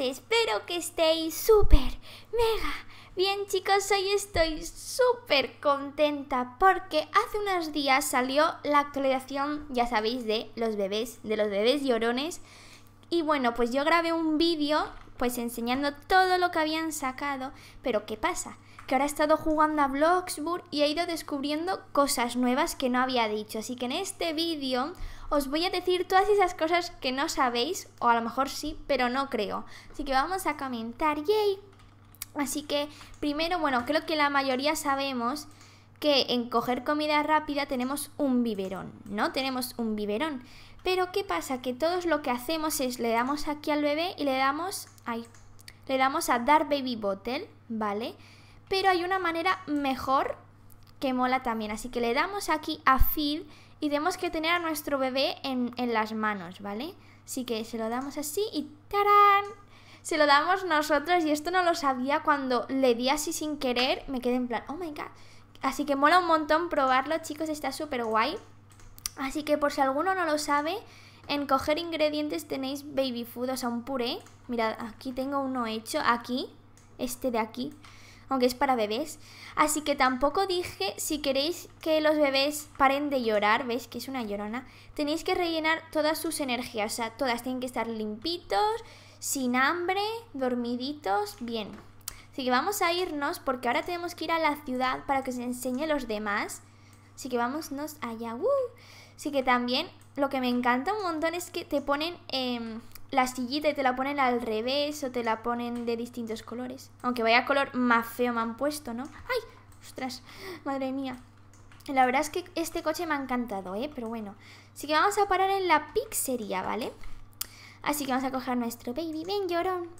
espero que estéis súper, mega. Bien chicos, hoy estoy súper contenta porque hace unos días salió la actualización, ya sabéis, de los bebés, de los bebés llorones. Y bueno, pues yo grabé un vídeo pues enseñando todo lo que habían sacado, pero ¿qué pasa? Que ahora he estado jugando a Bloxburg y he ido descubriendo cosas nuevas que no había dicho. Así que en este vídeo os voy a decir todas esas cosas que no sabéis, o a lo mejor sí, pero no creo. Así que vamos a comentar, yay. Así que primero, bueno, creo que la mayoría sabemos que en coger comida rápida tenemos un biberón, ¿no? Tenemos un biberón. Pero ¿qué pasa? Que todos lo que hacemos es le damos aquí al bebé y le damos, ay, le damos a dar baby bottle, ¿vale? Pero hay una manera mejor que mola también, así que le damos aquí a feed y tenemos que tener a nuestro bebé en, en las manos, ¿vale? Así que se lo damos así y ¡tarán! Se lo damos nosotros y esto no lo sabía cuando le di así sin querer, me quedé en plan, oh my god. Así que mola un montón probarlo, chicos, está súper guay. Así que por si alguno no lo sabe, en coger ingredientes tenéis baby food, o sea, un puré. Mirad, aquí tengo uno hecho, aquí, este de aquí aunque es para bebés. Así que tampoco dije, si queréis que los bebés paren de llorar, veis que es una llorona, tenéis que rellenar todas sus energías, o sea, todas tienen que estar limpitos, sin hambre, dormiditos, bien. Así que vamos a irnos porque ahora tenemos que ir a la ciudad para que os enseñe los demás. Así que vámonos allá. ¡Uh! Así que también lo que me encanta un montón es que te ponen... Eh, la sillita y te la ponen al revés o te la ponen de distintos colores. Aunque vaya color más feo me han puesto, ¿no? ¡Ay! ¡Ostras! Madre mía. La verdad es que este coche me ha encantado, ¿eh? Pero bueno. Así que vamos a parar en la pizzería, ¿vale? Así que vamos a coger nuestro baby. Ven, llorón.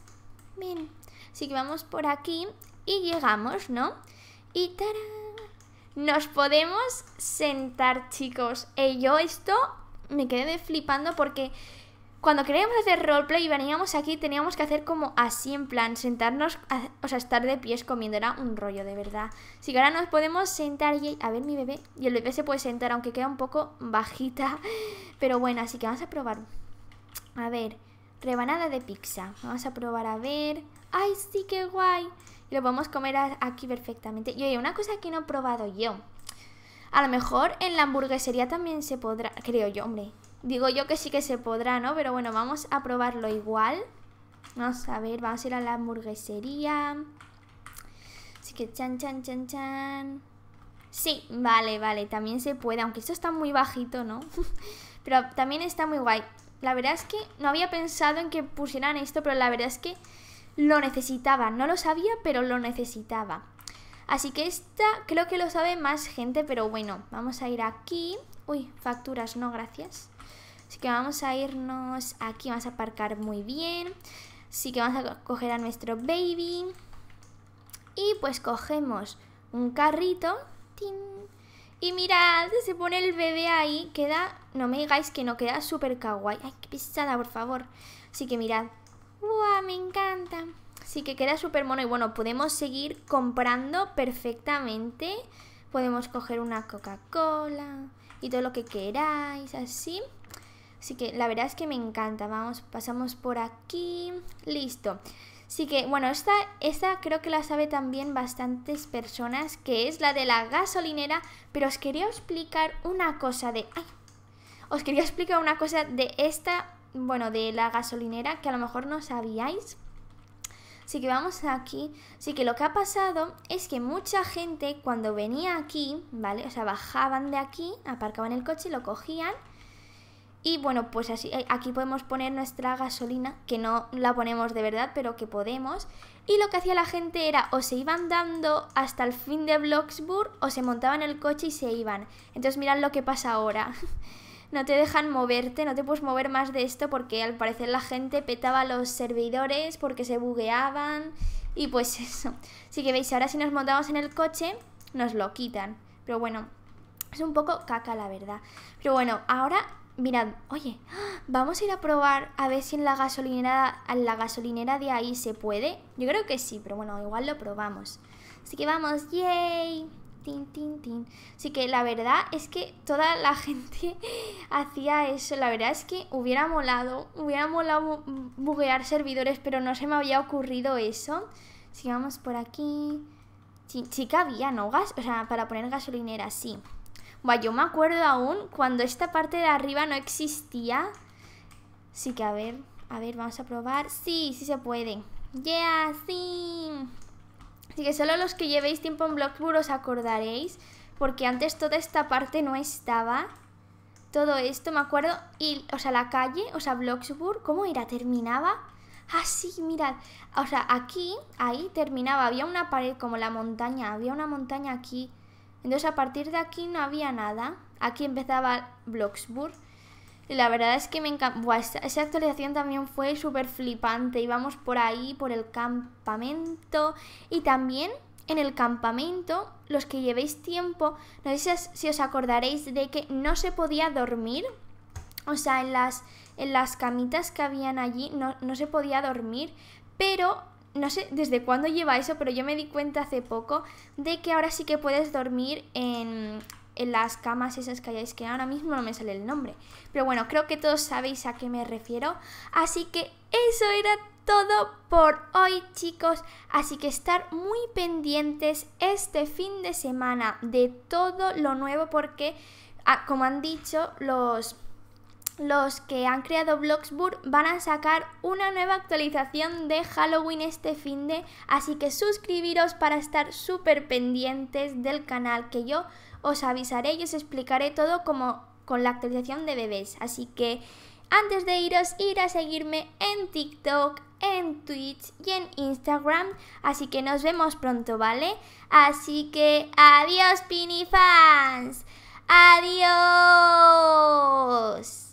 Ven. Así que vamos por aquí y llegamos, ¿no? Y ¡tarán! Nos podemos sentar, chicos. Y eh, yo esto me quedé flipando porque cuando queríamos hacer roleplay y veníamos aquí, teníamos que hacer como así, en plan, sentarnos, o sea, estar de pies comiendo. Era un rollo, de verdad. Así que ahora nos podemos sentar y... A ver, mi bebé. Y el bebé se puede sentar, aunque queda un poco bajita. Pero bueno, así que vamos a probar. A ver, rebanada de pizza. Vamos a probar, a ver... ¡Ay, sí, qué guay! Y lo podemos comer aquí perfectamente. Y oye, una cosa que no he probado yo. A lo mejor en la hamburguesería también se podrá... Creo yo, hombre. Digo yo que sí que se podrá, ¿no? Pero bueno, vamos a probarlo igual. Vamos a ver, vamos a ir a la hamburguesería. Así que chan, chan, chan, chan. Sí, vale, vale, también se puede, aunque esto está muy bajito, ¿no? pero también está muy guay. La verdad es que no había pensado en que pusieran esto, pero la verdad es que lo necesitaba. No lo sabía, pero lo necesitaba. Así que esta creo que lo sabe más gente, pero bueno, vamos a ir aquí. Uy, facturas, no, gracias. Así que vamos a irnos aquí, vamos a aparcar muy bien. Así que vamos a coger a nuestro baby. Y pues cogemos un carrito. ¡Tin! Y mirad, se pone el bebé ahí. Queda, no me digáis que no, queda súper kawaii. Ay, qué pisada, por favor. Así que mirad. ¡Buah! Me encanta. Así que queda súper mono. Y bueno, podemos seguir comprando perfectamente. Podemos coger una Coca-Cola y todo lo que queráis, así. Así que la verdad es que me encanta. Vamos, pasamos por aquí. Listo. Así que, bueno, esta, creo que la sabe también bastantes personas, que es la de la gasolinera, pero os quería explicar una cosa de... ¡Ay! Os quería explicar una cosa de esta, bueno, de la gasolinera, que a lo mejor no sabíais. Así que vamos aquí. Así que lo que ha pasado es que mucha gente cuando venía aquí, ¿vale? O sea, bajaban de aquí, aparcaban el coche, lo cogían y bueno, pues así, eh, aquí podemos poner nuestra gasolina, que no la ponemos de verdad, pero que podemos. Y lo que hacía la gente era o se iban dando hasta el fin de Bloxburg o se montaban el coche y se iban. Entonces mirad lo que pasa ahora. no te dejan moverte, no te puedes mover más de esto porque al parecer la gente petaba los servidores porque se bugueaban y pues eso. Así que veis, ahora si nos montamos en el coche nos lo quitan. Pero bueno, es un poco caca la verdad. Pero bueno, ahora mirad, oye, vamos a ir a probar a ver si en la gasolinera, la gasolinera de ahí se puede. Yo creo que sí, pero bueno, igual lo probamos. Así que vamos, yay. Tin, tin, tin. Así que la verdad es que toda la gente hacía eso. La verdad es que hubiera molado, hubiera molado buguear servidores, pero no se me había ocurrido eso. vamos por aquí. Sí, que había, ¿no? o sea, para poner gasolinera, sí. Bueno, yo me acuerdo aún cuando esta parte de arriba no existía. Así que a ver, a ver, vamos a probar. Sí, sí se puede. Yeah, sí. Así que solo los que llevéis tiempo en Bloxburg os acordaréis. Porque antes toda esta parte no estaba. Todo esto, me acuerdo. Y, o sea, la calle, o sea, Bloxburg, ¿cómo era? Terminaba. Ah, sí, mirad. O sea, aquí, ahí terminaba. Había una pared como la montaña. Había una montaña aquí entonces a partir de aquí no había nada. Aquí empezaba Bloxburg. Y la verdad es que me encantó. Esa, esa, actualización también fue súper flipante. Íbamos por ahí, por el campamento. Y también en el campamento, los que llevéis tiempo, no sé si os acordaréis de que no se podía dormir. O sea, en las, en las camitas que habían allí no se podía dormir. Pero no sé desde cuándo lleva eso, pero yo me di cuenta hace poco de que ahora sí que puedes dormir en, en las camas esas que hayáis, que ahora mismo no me sale el nombre. Pero bueno, creo que todos sabéis a qué me refiero. Así que eso era todo por hoy chicos, así que estar muy pendientes este fin de semana de todo lo nuevo porque, ah, como han dicho, los los que han creado Bloxburg van a sacar una nueva actualización de Halloween este fin de, así que suscribiros para estar súper pendientes del canal que yo os avisaré y os explicaré todo como con la actualización de bebés. Así que antes de iros, ir a seguirme en TikTok, en Twitch y en Instagram. Así que nos vemos pronto, ¿vale? Así que adiós, Pinifans. Adiós.